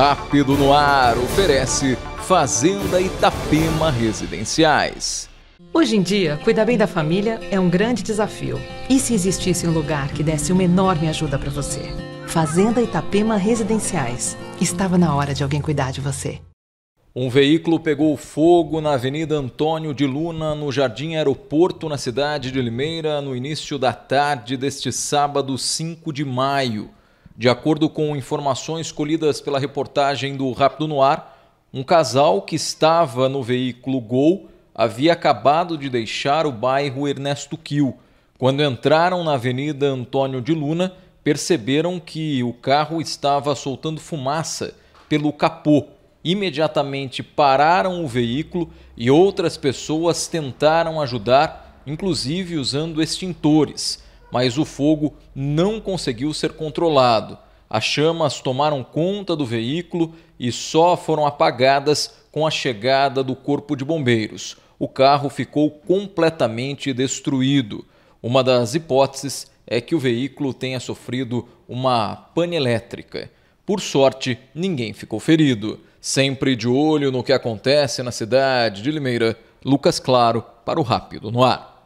Rápido no Ar oferece Fazenda Itapema Residenciais. Hoje em dia, cuidar bem da família é um grande desafio. E se existisse um lugar que desse uma enorme ajuda para você? Fazenda Itapema Residenciais. Estava na hora de alguém cuidar de você. Um veículo pegou fogo na Avenida Antônio de Luna, no Jardim Aeroporto, na cidade de Limeira, no início da tarde deste sábado 5 de maio. De acordo com informações colhidas pela reportagem do Rápido no Ar, um casal que estava no veículo Gol havia acabado de deixar o bairro Ernesto Kiel. Quando entraram na Avenida Antônio de Luna, perceberam que o carro estava soltando fumaça pelo capô. Imediatamente pararam o veículo e outras pessoas tentaram ajudar, inclusive usando extintores mas o fogo não conseguiu ser controlado. As chamas tomaram conta do veículo e só foram apagadas com a chegada do corpo de bombeiros. O carro ficou completamente destruído. Uma das hipóteses é que o veículo tenha sofrido uma pane elétrica. Por sorte, ninguém ficou ferido. Sempre de olho no que acontece na cidade de Limeira, Lucas Claro para o Rápido no Ar.